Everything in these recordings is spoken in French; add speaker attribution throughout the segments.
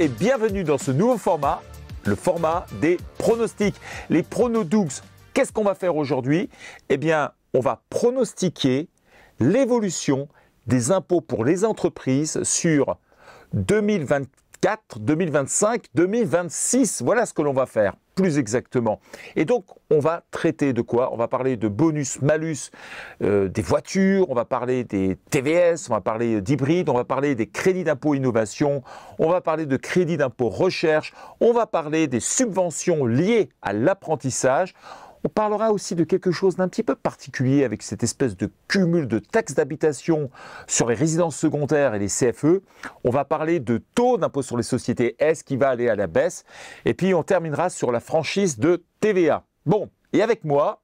Speaker 1: et bienvenue dans ce nouveau format, le format des pronostics. Les pronodoux, qu'est-ce qu'on va faire aujourd'hui Eh bien, on va pronostiquer l'évolution des impôts pour les entreprises sur 2024, 2025, 2026. Voilà ce que l'on va faire plus exactement. Et donc, on va traiter de quoi On va parler de bonus-malus euh, des voitures, on va parler des TVS, on va parler d'hybrides, on va parler des crédits d'impôt innovation, on va parler de crédits d'impôt recherche, on va parler des subventions liées à l'apprentissage, on parlera aussi de quelque chose d'un petit peu particulier avec cette espèce de cumul de taxes d'habitation sur les résidences secondaires et les CFE. On va parler de taux d'impôt sur les sociétés est-ce qui va aller à la baisse. Et puis on terminera sur la franchise de TVA. Bon, et avec moi,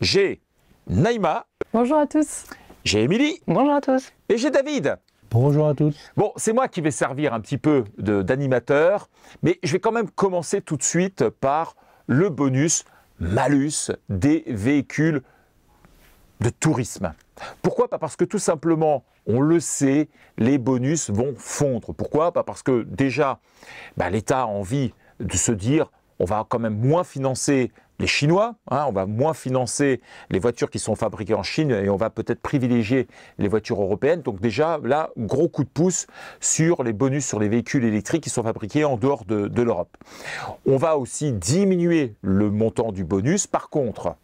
Speaker 1: j'ai Naïma. Bonjour à tous. J'ai Émilie. Bonjour à tous. Et j'ai David. Bonjour à tous. Bon, c'est moi qui vais servir un petit peu d'animateur, mais je vais quand même commencer tout de suite par le bonus malus des véhicules de tourisme. Pourquoi Pas parce que tout simplement, on le sait, les bonus vont fondre. Pourquoi Pas parce que déjà, bah, l'État a envie de se dire on va quand même moins financer les Chinois. Hein, on va moins financer les voitures qui sont fabriquées en Chine et on va peut-être privilégier les voitures européennes. Donc déjà, là, gros coup de pouce sur les bonus sur les véhicules électriques qui sont fabriqués en dehors de l'Europe. On va aussi diminuer le montant du bonus. Par contre,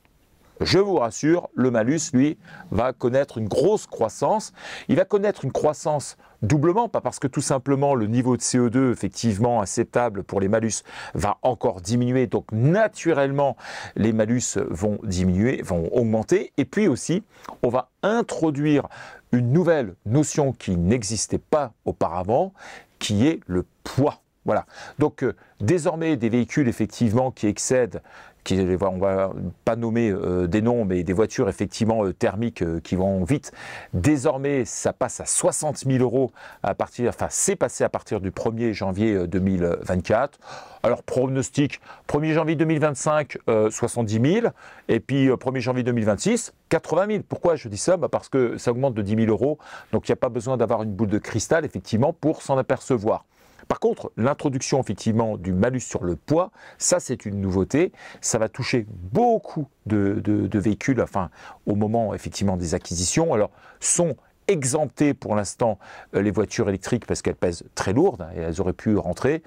Speaker 1: je vous rassure, le malus, lui, va connaître une grosse croissance. Il va connaître une croissance doublement, pas parce que tout simplement le niveau de CO2, effectivement acceptable pour les malus, va encore diminuer. Donc naturellement, les malus vont diminuer, vont augmenter. Et puis aussi, on va introduire une nouvelle notion qui n'existait pas auparavant, qui est le poids. Voilà. Donc euh, désormais, des véhicules effectivement qui excèdent qui, on va pas nommer euh, des noms, mais des voitures effectivement euh, thermiques euh, qui vont vite. Désormais, ça passe à 60 000 euros à partir, enfin, c'est passé à partir du 1er janvier 2024. Alors, pronostic, 1er janvier 2025, 70 000, et puis 1er janvier 2026, 80 000. Pourquoi je dis ça bah, Parce que ça augmente de 10 000 euros, donc il n'y a pas besoin d'avoir une boule de cristal, effectivement, pour s'en apercevoir. Par contre, l'introduction effectivement du malus sur le poids, ça c'est une nouveauté. Ça va toucher beaucoup de, véhicules enfin, au moment effectivement des acquisitions. Alors, sont exemptées pour l'instant euh, les voitures électriques parce qu'elles pèsent très lourdes et elles auraient pu rentrer.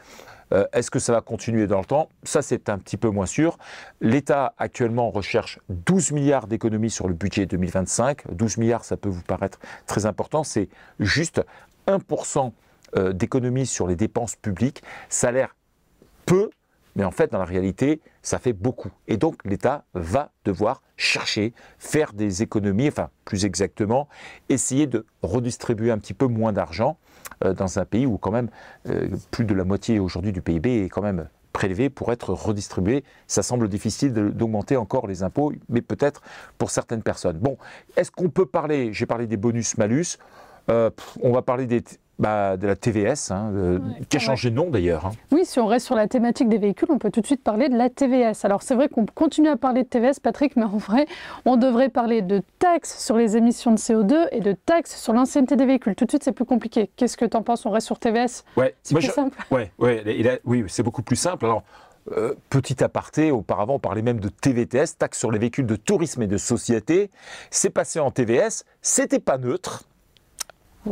Speaker 1: Euh, est-ce que ça va continuer dans le temps Ça, c'est un petit peu moins sûr. L'État actuellement recherche 12 milliards d'économies sur le budget 2025. 12 milliards, ça peut vous paraître très important. C'est juste 1% euh, d'économies sur les dépenses publiques, ça a l'air peu, mais en fait, dans la réalité, ça fait beaucoup. Et donc, l'État va devoir chercher, faire des économies, enfin, plus exactement, essayer de redistribuer un petit peu moins d'argent euh, dans un pays où, quand même, euh, plus de la moitié aujourd'hui du PIB est quand même prélevé pour être redistribué. Ça semble difficile d'augmenter encore les impôts, mais peut-être pour certaines personnes. Bon, est-ce qu'on peut parler, j'ai parlé des bonus-malus, on va parler des bah, de la TVS, hein, qui a changé de nom d'ailleurs. Hein.
Speaker 2: Oui, si on reste sur la thématique des véhicules, on peut tout de suite parler de la TVS. Alors c'est vrai qu'on continue à parler de TVS, Patrick, mais en vrai, on devrait parler de taxes sur les émissions de CO2 et de taxes sur l'ancienneté des véhicules. Tout de suite, c'est plus compliqué. Qu'est-ce que tu en penses On reste sur TVS
Speaker 1: ouais, C'est plus simple Oui, c'est beaucoup plus simple. Alors, euh, petit aparté, auparavant on parlait même de TVTS, taxe sur les véhicules de tourisme et de société. C'est passé en TVS, c'était pas neutre.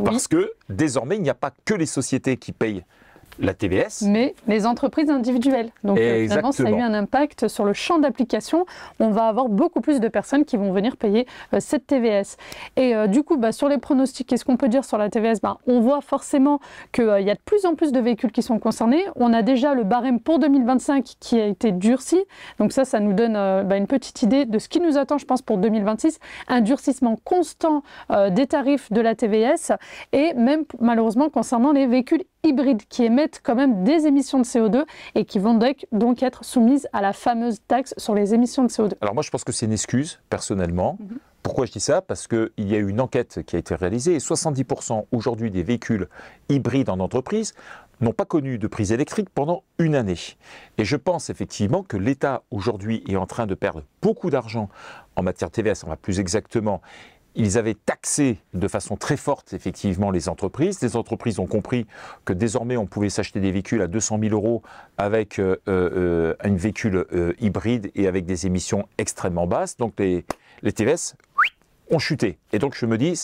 Speaker 1: Parce que désormais, il n'y a pas que les sociétés qui payent la TVS.
Speaker 2: Mais les entreprises individuelles. Donc euh, ça a eu un impact sur le champ d'application. On va avoir beaucoup plus de personnes qui vont venir payer euh, cette TVS. Et euh, du coup, bah, sur les pronostics, qu'est-ce qu'on peut dire sur la TVS bah, On voit forcément qu'il y a de plus en plus de véhicules qui sont concernés. On a déjà le barème pour 2025 qui a été durci. Donc ça, ça nous donne bah, une petite idée de ce qui nous attend, je pense, pour 2026. Un durcissement constant des tarifs de la TVS et même malheureusement concernant les véhicules hybrides qui émettent quand même des émissions de CO2 et qui vont donc être soumises à la fameuse taxe sur les émissions de CO2.
Speaker 1: Alors moi je pense que c'est une excuse, personnellement. Mhm. Pourquoi je dis ça Parce qu'il y a eu une enquête qui a été réalisée et 70% aujourd'hui des véhicules hybrides en entreprise n'ont pas connu de prise électrique pendant une année. Et je pense effectivement que l'État aujourd'hui est en train de perdre beaucoup d'argent en matière de TVA, on va plus exactement, ils avaient taxé de façon très forte effectivement les entreprises. Les entreprises ont compris que désormais on pouvait s'acheter des véhicules à 200 000 euros avec euh, euh, un véhicule euh, hybride et avec des émissions extrêmement basses. Donc les, les TVS ont chuté. Et donc je me dis,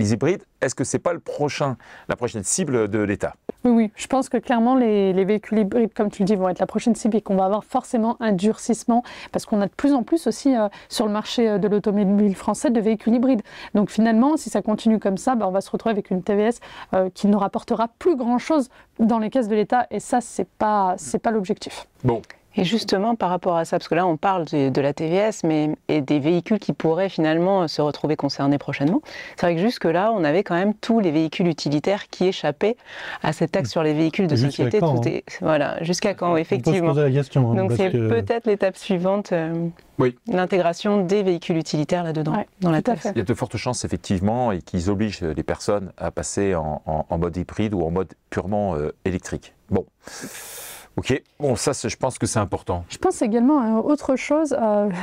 Speaker 1: les hybrides, est-ce que ce n'est pas le prochain, la prochaine cible de l'État
Speaker 2: oui, je pense que clairement les, véhicules hybrides, comme tu le dis, vont être la prochaine cible et qu'on va avoir forcément un durcissement parce qu'on a de plus en plus aussi euh, sur le marché euh, de l'automobile français de véhicules hybrides. Donc finalement, si ça continue comme ça, bah, on va se retrouver avec une TVS euh, qui ne rapportera plus grand-chose dans les caisses de l'État et ça, ce n'est pas, pas l'objectif.
Speaker 3: Bon, et justement, par rapport à ça, parce que là, on parle de, la TVS mais, et des véhicules qui pourraient finalement euh, se retrouver concernés prochainement. C'est vrai que jusque-là, on avait quand même tous les véhicules utilitaires qui échappaient à cette taxe hmm. sur les véhicules de société. Hein voilà, jusqu'à quand, effectivement. la question, hein, Donc c'est peut-être l'étape suivante, euh, l'intégration des véhicules utilitaires là-dedans, dans la taxe. Il y
Speaker 1: a de fortes chances, effectivement, et qu'ils obligent les personnes à passer en, mode hybride ou en mode purement euh, électrique. Bon. Ok, bon ça je pense que c'est important. Je
Speaker 2: pense également à autre chose,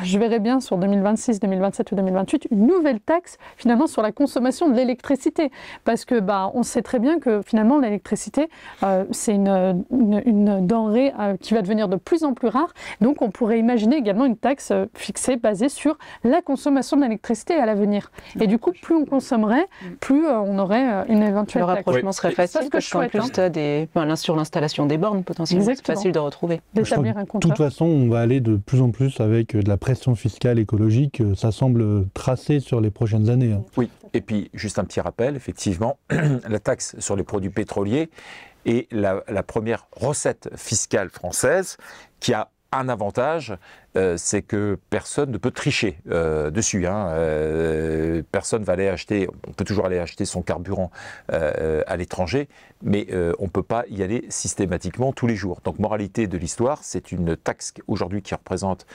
Speaker 2: je verrais bien sur 2026, 2027 ou 2028, une nouvelle taxe finalement sur la consommation de l'électricité. Parce que bah, on sait très bien que finalement l'électricité euh, c'est une, denrée euh, qui va devenir de plus en plus rare. Donc on pourrait imaginer également une taxe euh, fixée basée sur la consommation de l'électricité à l'avenir. Et du coup plus on consommerait, plus on aurait une éventuelle Le rapprochement serait facile
Speaker 3: sur l'installation des bornes potentiellement facile de retrouver. De toute
Speaker 4: façon, on va aller de plus en plus avec de la pression fiscale écologique. Ça semble tracé sur les
Speaker 1: prochaines années. Hein. Oui, et puis juste un petit rappel, effectivement, la taxe sur les produits pétroliers est la première recette fiscale française qui a un avantage, euh, c'est que personne ne peut tricher euh, dessus. Hein. Euh, personne va aller acheter, on peut toujours aller acheter son carburant à l'étranger, mais on ne peut pas y aller systématiquement tous les jours. Donc moralité de l'histoire, c'est une taxe aujourd'hui qui représente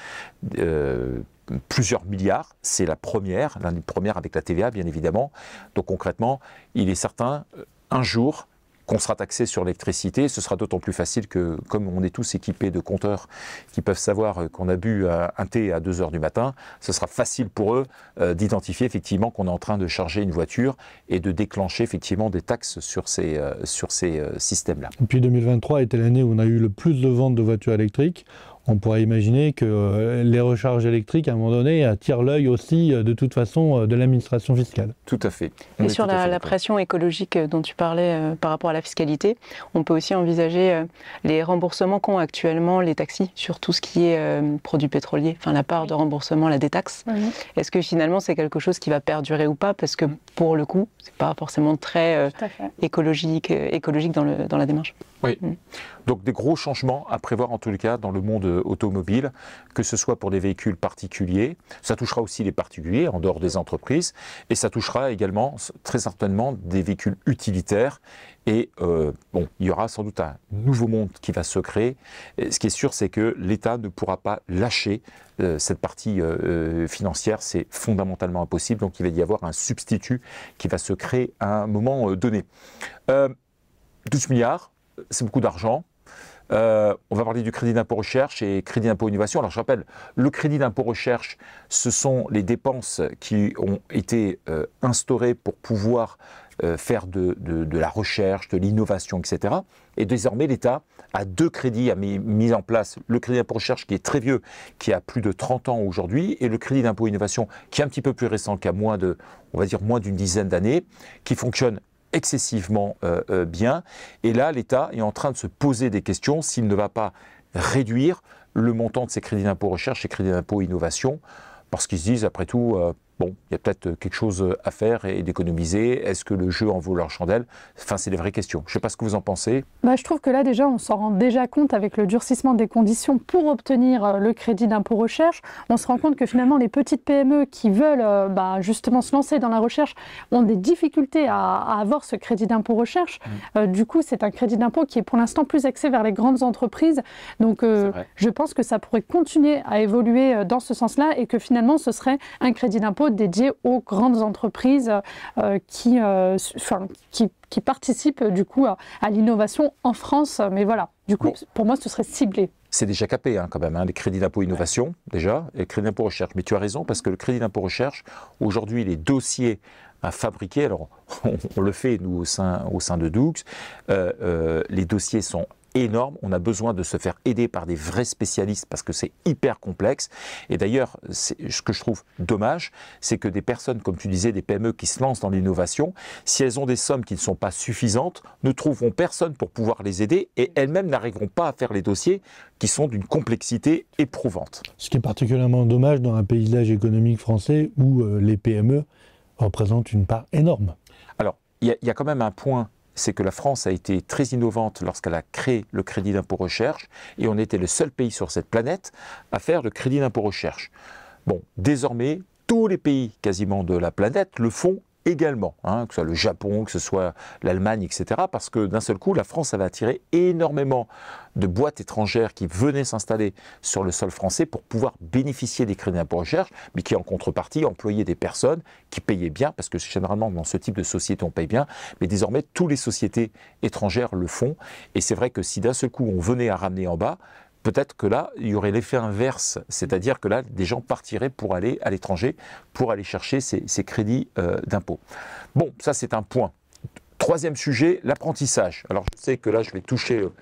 Speaker 1: plusieurs milliards. C'est la première, l'une des premières avec la TVA bien évidemment. Donc concrètement, il est certain, un jour, qu'on sera taxé sur l'électricité. Ce sera d'autant plus facile que, comme on est tous équipés de compteurs qui peuvent savoir euh, qu'on a bu un thé à 2 heures du matin, ce sera facile pour eux euh, d'identifier effectivement qu'on est en train de charger une voiture et de déclencher effectivement des taxes sur ces, euh, sur ces systèmes-là.
Speaker 4: Depuis 2023 était l'année où on a eu le plus de ventes de voitures électriques on pourrait imaginer que euh, les recharges électriques, à un moment donné, attirent euh, l'œil aussi, euh, de toute façon, de l'administration fiscale. Tout à fait. Et sur la, pression
Speaker 3: écologique dont tu parlais par rapport à la fiscalité, on peut aussi envisager les remboursements qu'ont actuellement les taxis sur tout ce qui est produits pétroliers, enfin la part de remboursement, la détaxe. Est-ce que finalement c'est quelque chose qui va perdurer ou pas Parce que pour le coup, c'est pas forcément très écologique, écologique dans la démarche.
Speaker 1: Oui. Mm. Donc des gros changements à prévoir en tout les cas dans le monde euh, automobile, que ce soit pour des véhicules particuliers, ça touchera aussi les particuliers en dehors des entreprises, et ça touchera également très certainement des véhicules utilitaires. Et euh, bon, il y aura sans doute un nouveau monde qui va se créer. ce qui est sûr, c'est que l'État ne pourra pas lâcher euh, cette partie euh, financière. C'est fondamentalement impossible. Donc il va y avoir un substitut qui va se créer à un moment donné. 12 milliards, c'est beaucoup d'argent. Euh, on va parler du crédit d'impôt recherche et crédit d'impôt innovation. Alors je rappelle, le crédit d'impôt recherche, ce sont les dépenses qui ont été euh, instaurées pour pouvoir euh, faire de, la recherche, de l'innovation, etc. Et désormais, l'État a deux crédits à mis, en place. Le crédit d'impôt recherche qui est très vieux, qui a plus de 30 ans aujourd'hui, et le crédit d'impôt innovation qui est un petit peu plus récent, qui a moins de, on va dire, moins d'une dizaine d'années, qui fonctionne excessivement euh, euh, bien. Et là, l'État est en train de se poser des questions s'il ne va pas réduire le montant de ses crédits d'impôt recherche et crédits d'impôt innovation, parce qu'ils se disent, après tout, euh, bon, il y a peut-être euh, quelque chose euh, à faire et d'économiser. Est-ce que le jeu en vaut leur chandelle Enfin, c'est des vraies questions. Je ne sais pas ce que vous en pensez.
Speaker 2: Bah, je trouve que là, déjà, on s'en rend déjà compte avec le durcissement des conditions pour obtenir euh, le crédit d'impôt recherche. On se rend compte que finalement, les petites PME qui veulent bah, justement se lancer dans la recherche ont des difficultés à, avoir ce crédit d'impôt recherche. Mm. du coup, c'est un crédit d'impôt qui est pour l'instant plus axé vers les grandes entreprises. Donc, je pense que ça pourrait continuer à évoluer dans ce sens-là et que finalement, ce serait un crédit d'impôt dédié aux grandes entreprises euh, euh, qui, qui, participent du coup à, l'innovation en France. Mais voilà, du coup, pour moi, ce serait ciblé
Speaker 1: c'est déjà capé hein, quand même, hein, les crédits d'impôt innovation déjà, et crédits crédit d'impôt recherche. Mais tu as raison, parce que le crédit d'impôt recherche, aujourd'hui, les dossiers à fabriquer, alors on, le fait nous au sein, au sein de Doux, euh, les dossiers sont énorme. On a besoin de se faire aider par des vrais spécialistes parce que c'est hyper complexe. Et d'ailleurs, ce que je trouve dommage, c'est que des personnes, comme tu disais, des PME qui se lancent dans l'innovation, si elles ont des sommes qui ne sont pas suffisantes, ne trouveront personne pour pouvoir les aider et elles-mêmes n'arriveront pas à faire les dossiers qui sont d'une complexité éprouvante.
Speaker 4: Ce qui est particulièrement dommage dans un paysage économique français où euh, les PME représentent une part
Speaker 1: énorme. Alors, il y, y a quand même un point c'est que la France a été très innovante lorsqu'elle a créé le crédit d'impôt recherche, et on était le seul pays sur cette planète à faire le crédit d'impôt recherche. Bon, désormais, tous les pays quasiment de la planète le font également, hein, que ce soit le Japon, que ce soit l'Allemagne, etc. Parce que d'un seul coup, la France avait attiré énormément de boîtes étrangères qui venaient s'installer sur le sol français pour pouvoir bénéficier des crédits d'impôt recherche, mais qui en contrepartie employaient des personnes qui payaient bien, parce que généralement dans ce type de société on paye bien, mais désormais toutes les sociétés étrangères le font. Et c'est vrai que si d'un seul coup on venait à ramener en bas, peut-être que là, il y aurait l'effet inverse, c'est-à-dire que là, des gens partiraient pour aller à l'étranger, pour aller chercher ces, crédits euh, d'impôts. d'impôt. Bon, ça c'est un point. Troisième sujet, l'apprentissage. Alors je sais que là, je vais toucher euh,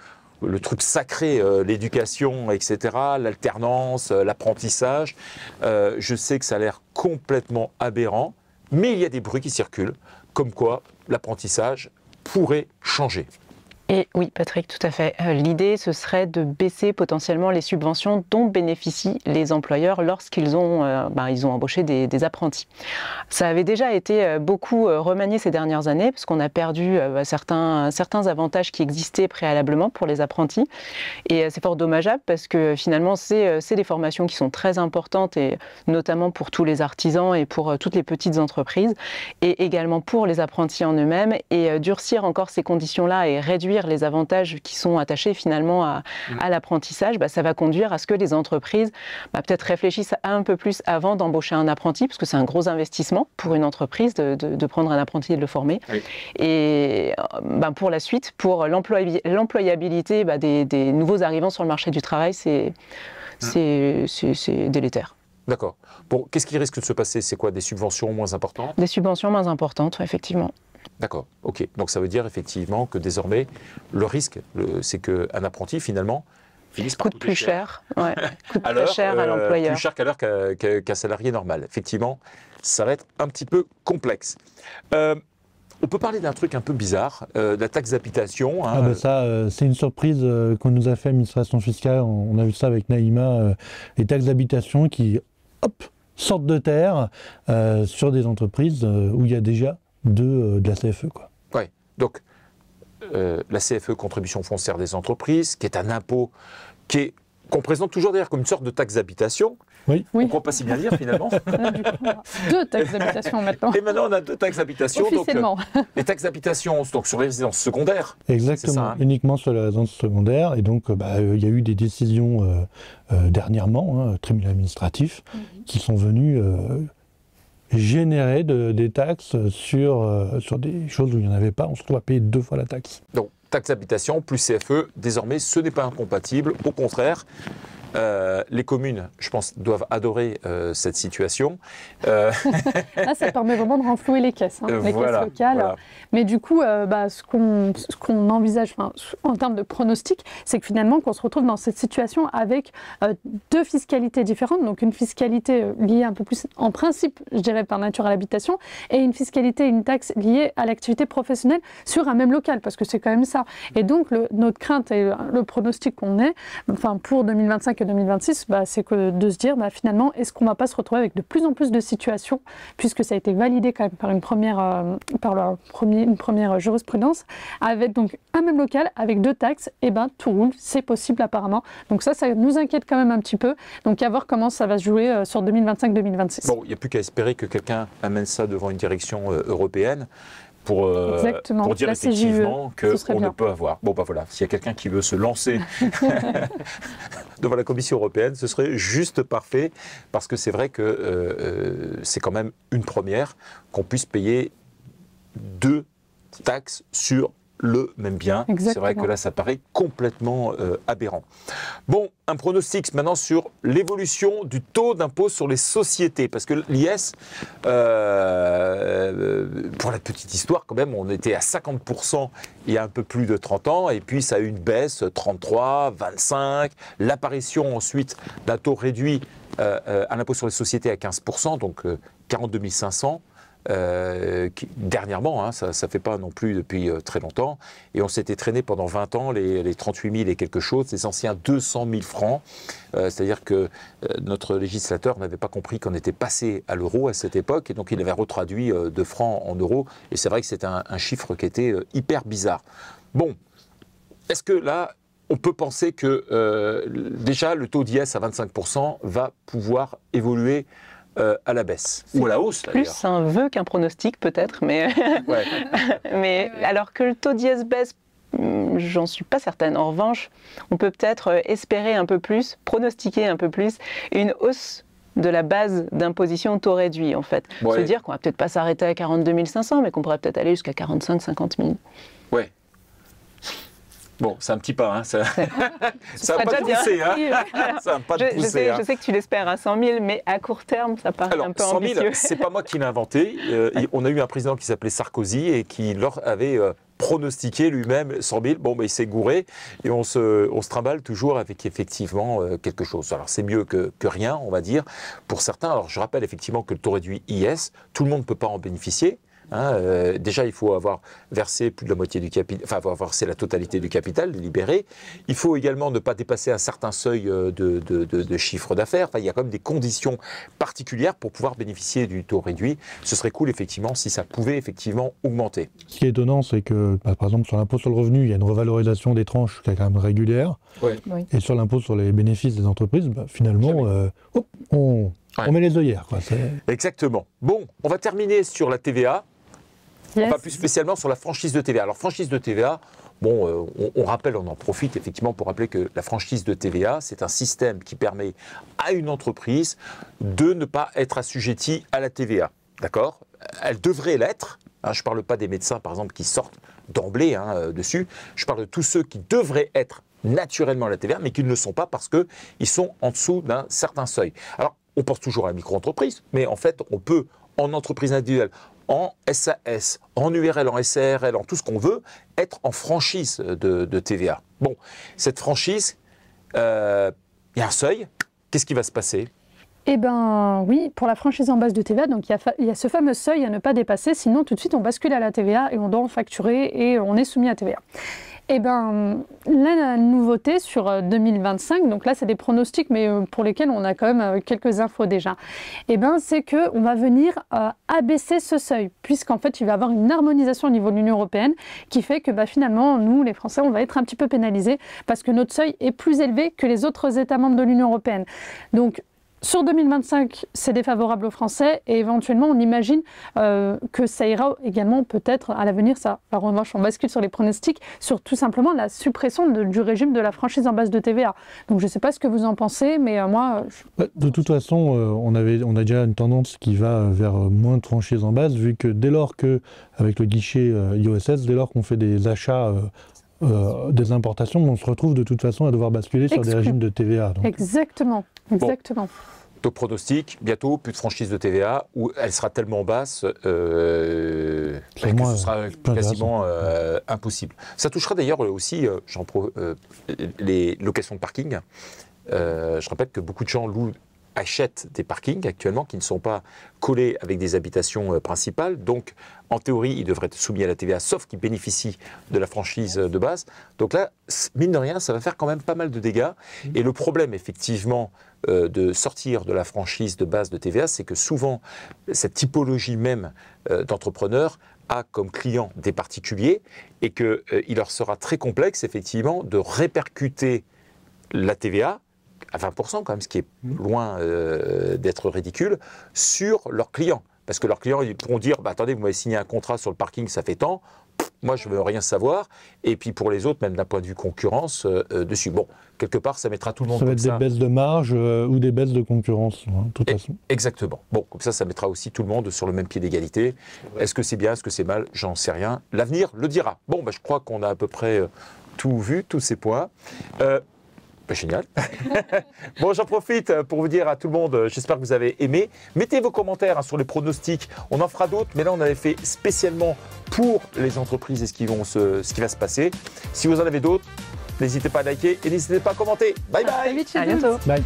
Speaker 1: le truc sacré, euh, l'éducation, etc., l'alternance, l'apprentissage. je sais que ça a l'air complètement aberrant, mais il y a des bruits qui circulent, comme quoi l'apprentissage pourrait changer.
Speaker 3: Et oui, Patrick, tout à fait. Euh, l'idée, ce serait de baisser potentiellement les subventions dont bénéficient les employeurs lorsqu'ils ont, euh, bah, ils ont embauché des, apprentis. Ça avait déjà été euh, beaucoup remanié ces dernières années, parce qu'on a perdu bah, certains, certains avantages qui existaient préalablement pour les apprentis. Et c'est fort dommageable, parce que finalement, c'est des formations qui sont très importantes, et notamment pour tous les artisans et pour toutes les petites entreprises, et également pour les apprentis en eux-mêmes. Et durcir encore ces conditions-là et réduire les avantages qui sont attachés finalement à, mm. l'apprentissage, bah, ça va conduire à ce que les entreprises bah, peut-être réfléchissent un peu plus avant d'embaucher un apprenti, parce que c'est un gros investissement pour une entreprise de, prendre un apprenti et de le former. Et bah, pour la suite, pour l'employabilité des, nouveaux arrivants sur le marché du travail, mm. c'est c'est
Speaker 1: délétère. D'accord. Bon, qu'est-ce qui risque de se passer C'est quoi Des subventions moins importantes
Speaker 3: Des subventions moins importantes, effectivement.
Speaker 1: D'accord, ok. Donc ça veut dire effectivement que désormais, le risque, c'est qu'un apprenti, finalement, finisse par coûte plus cher. coûte plus cher à euh, l'employeur. plus cher qu'à l'heure qu'un salarié normal. Effectivement, ça va être un petit peu complexe. Euh, on peut parler d'un truc un peu bizarre, euh, la taxe d'habitation. Hein. Ah ben ça,
Speaker 4: euh, c'est une surprise qu'on nous a fait l'administration fiscale. On, on, a vu ça avec Naïma, les taxes d'habitation qui, hop, sortent de terre sur des entreprises où il y a déjà euh, de, la CFE. Quoi.
Speaker 1: Oui, donc euh, la CFE, contribution foncière des entreprises, qui est un impôt qui est qu'on présente toujours d'ailleurs comme une sorte de taxe d'habitation. Oui. ne peut pas si bien dire finalement.
Speaker 2: deux taxes d'habitation
Speaker 1: maintenant. Et maintenant on a deux taxes d'habitation. Donc, euh, les taxes d'habitation donc sur les résidences secondaires. Exactement.
Speaker 4: Hein. uniquement sur les résidences secondaires. Et donc bah, il y a eu des décisions dernièrement, hein, tribunal administratif, mhm. qui sont venues générer des taxes sur, euh, sur des choses où il n'y en avait pas. On se retrouve à payer deux fois la taxe.
Speaker 1: Donc, taxe d'habitation plus CFE, désormais, ce n'est pas incompatible. Au contraire, euh, les communes, je pense, doivent adorer euh, cette situation. Euh,
Speaker 2: ça permet vraiment de renflouer les caisses, hein, les caisses locales. Mais du coup, bah, ce qu'on envisage en termes de pronostic, c'est que finalement, qu'on se retrouve dans cette situation avec deux fiscalités différentes. Donc, une fiscalité liée un peu plus, en principe, je dirais par nature à l'habitation, et une fiscalité, une taxe liée à l'activité professionnelle sur un même local, parce que c'est quand même ça. Et donc, notre crainte et le pronostic qu'on est, enfin, pour 2025 2026, bah, c'est que de se dire bah, finalement, est-ce qu'on ne va pas se retrouver avec de plus en plus de situations, puisque ça a été validé quand même par une première, euh, par la premier, une première jurisprudence, avec donc un même local, avec deux taxes, et eh ben tout roule, c'est possible apparemment. Donc ça, ça nous inquiète quand même un petit peu. Donc à voir comment ça va se jouer euh, sur 2025-2026. Bon,
Speaker 1: il n'y a plus qu'à espérer que quelqu'un amène ça devant une direction euh, européenne pour, euh, pour dire effectivement qu'on ne peut avoir. Bon, bah voilà, s'il y a quelqu'un qui veut se lancer devant la Commission européenne, ce serait juste parfait, parce que c'est vrai que euh, euh, c'est quand même une première qu'on puisse payer deux taxes sur le même bien. C'est vrai que là, ça paraît complètement euh, aberrant. Bon, un pronostic maintenant sur l'évolution du taux d'impôt sur les sociétés, parce que l'IS, euh, pour la petite histoire quand même, on était à 50% il y a un peu plus de 30 ans, et puis ça a eu une baisse, 33, 25, l'apparition ensuite d'un taux réduit euh, à l'impôt sur les sociétés à 15%, donc 42 500. Euh, dernièrement, hein, ça ne fait pas non plus depuis euh, très longtemps, et on s'était traîné pendant 20 ans les, les, 38 000 et quelque chose, les anciens 200 000 francs, euh, c'est-à-dire que notre législateur n'avait pas compris qu'on était passé à l'euro à cette époque, et donc il avait retraduit de francs en euros, et c'est vrai que c'est un, un, chiffre qui était hyper bizarre. Bon, est-ce que là, on peut penser que déjà le taux d'IS à 25% va pouvoir évoluer euh, à la baisse ou à la hausse Plus
Speaker 3: un vœu qu'un pronostic peut-être, mais, mais alors que le taux d'IS baisse hmm, j'en suis pas certaine. En revanche, on peut peut-être euh, espérer un peu plus, pronostiquer un peu plus une hausse de la base d'imposition taux réduit en fait. cest Se dire qu'on va peut-être pas s'arrêter à 42 500 mais qu'on pourrait peut-être aller jusqu'à 45 50 000.
Speaker 1: Bon, c'est un petit pas, hein, ça ça va pas de hein. poussée. Hein je,
Speaker 3: sais, que tu l'espères à 100 000, mais à court terme, ça paraît un peu 100 000, ambitieux. c'est
Speaker 1: pas moi qui l'ai inventé. Euh, on a eu un président qui s'appelait Sarkozy et qui leur avait euh, pronostiqué lui-même 100 000. Bon, mais bah, il s'est gouré et on se, on se trimballe toujours avec effectivement euh, quelque chose. Alors, c'est mieux que, que, rien, on va dire, pour certains. Alors, je rappelle effectivement que le taux réduit IS, tout le monde ne peut pas en bénéficier. Hein, euh, déjà, il faut avoir versé plus de la moitié du capital, enfin avoir versé la totalité du capital libéré. Il faut également ne pas dépasser un certain seuil euh, de, chiffre d'affaires. Enfin, il y a quand même des conditions particulières pour pouvoir bénéficier du taux réduit. Ce serait cool, effectivement, si ça pouvait effectivement augmenter.
Speaker 4: Ce qui est étonnant, c'est que, bah, par exemple, sur l'impôt sur le revenu, il y a une revalorisation des tranches qui est quand même régulière. Et sur l'impôt sur les bénéfices des entreprises, bah, finalement, euh, on, met les œillères.
Speaker 1: Exactement. Bon, on va terminer sur la TVA plus spécialement sur la franchise de TVA. Alors, franchise de TVA, bon, euh, on, rappelle, on en profite effectivement pour rappeler que la franchise de TVA, c'est un système qui permet à une entreprise de ne pas être assujettie à la TVA. D'accord Elle devrait l'être. Hein, je ne parle pas des médecins, par exemple, qui sortent d'emblée hein, euh, dessus. Je parle de tous ceux qui devraient être naturellement à la TVA, mais qui ne le sont pas parce qu'ils sont en dessous d'un certain seuil. Alors, on pense toujours à la micro-entreprise, mais en fait, on peut, en entreprise individuelle, en SAS, en URL, en SARL, en tout ce qu'on veut, être en franchise de, TVA. Bon, cette franchise, il euh, y a un seuil. Qu'est-ce qui va se passer
Speaker 2: eh bien oui, pour la franchise en base de TVA, donc il y, y, a ce fameux seuil à ne pas dépasser, sinon tout de suite on bascule à la TVA et on doit en facturer et on est soumis à TVA. Eh bien, la nouveauté sur 2025, euh, donc là c'est des pronostics, mais euh, pour lesquels on a quand même euh, quelques infos déjà, Et eh ben c'est qu'on va venir abaisser ce seuil, puisqu'en fait il va y avoir une harmonisation au niveau de l'Union Européenne qui fait que bah, finalement nous les Français on va être un petit peu pénalisés parce que notre seuil est plus élevé que les autres États membres de l'Union Européenne. Donc sur 2025, c'est défavorable aux Français et éventuellement, on imagine euh, que ça ira également peut-être à l'avenir. Ça, en revanche, on bascule sur les pronostics, sur tout simplement la suppression du régime de la franchise en base de TVA. Donc, je ne sais pas ce que vous en pensez, mais euh, moi.
Speaker 3: Euh,
Speaker 4: bah, de toute façon, on, avait, on a déjà une tendance qui va vers moins de franchise en base, vu que dès lors que, avec le guichet IOSS, dès lors qu'on fait des achats euh, des importations, on se retrouve de toute façon à devoir basculer sur des régimes de TVA.
Speaker 2: Exactement,
Speaker 1: exactement. Donc pronostic, bientôt plus de franchise de TVA, où elle sera tellement basse euh, que ce sera quasiment euh, impossible. Ça touchera d'ailleurs aussi les locations de parking. je rappelle que beaucoup de gens louent achètent des parkings actuellement qui ne sont pas collés avec des habitations euh, principales. Donc, en théorie, ils devraient être soumis à la TVA, sauf qu'ils bénéficient de la franchise euh, de base. Donc là, mine de rien, ça va faire quand même pas mal de dégâts. Mmh. Et le problème, effectivement, euh, de sortir de la franchise de base de TVA, c'est que souvent, cette typologie même d'entrepreneurs a comme client des particuliers et qu'il leur sera très complexe, effectivement, de répercuter la TVA à 20% quand même, ce qui est loin euh, d'être ridicule, sur leurs clients. Parce que leurs clients, ils pourront dire, bah, attendez, vous m'avez signé un contrat sur le parking, ça fait tant, moi je ne veux rien savoir. Et puis pour les autres, même d'un point de vue concurrence, euh, euh, dessus. Bon, quelque part, ça mettra tout le monde. Ça va être des
Speaker 4: baisses de marge ou des baisses de concurrence, tout hein, de toute
Speaker 1: Exactement. Bon, comme ça, ça mettra aussi tout le monde sur le même pied d'égalité. Est-ce que c'est bien, est-ce que c'est mal J'en sais rien. L'avenir le dira. Bon, bah, je crois qu'on a à peu près tout vu, tous ces points. Bah, génial. bon, j'en profite euh, pour vous dire à tout le monde, euh, j'espère que vous avez aimé. Mettez vos commentaires hein, sur les pronostics. On en fera d'autres, mais là, on avait fait spécialement pour les entreprises et ce qui, vont ce qui va se passer. Si vous en avez d'autres, n'hésitez pas à liker et n'hésitez pas à commenter. Bye bye. bientôt. Bye.